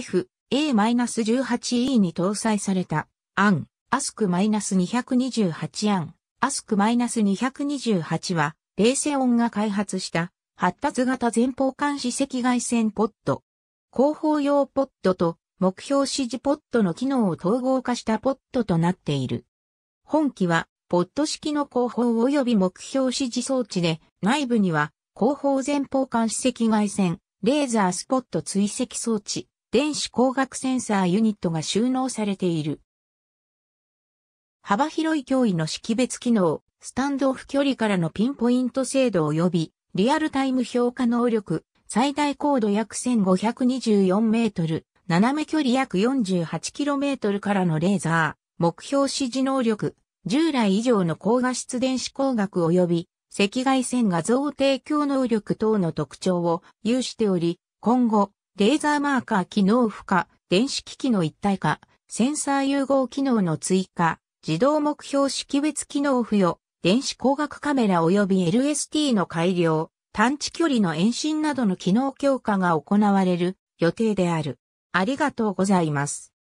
FA-18E に搭載された、アン、アスク -228 アン、アスク -228 は、冷静音が開発した、発達型前方監視赤外線ポット。後方用ポットと目標指示ポットの機能を統合化したポットとなっている。本機は、ポット式の後方及び目標指示装置で、内部には、後方前方監視赤外線、レーザースポット追跡装置、電子光学センサーユニットが収納されている。幅広い脅威の識別機能、スタンドオフ距離からのピンポイント精度及び、リアルタイム評価能力、最大高度約1524メートル、斜め距離約 48km からのレーザー、目標指示能力、従来以上の高画質電子工学及び赤外線画像提供能力等の特徴を有しており、今後、レーザーマーカー機能負荷、電子機器の一体化、センサー融合機能の追加、自動目標識別機能付与、電子光学カメラ及び LST の改良、探知距離の延伸などの機能強化が行われる予定である。ありがとうございます。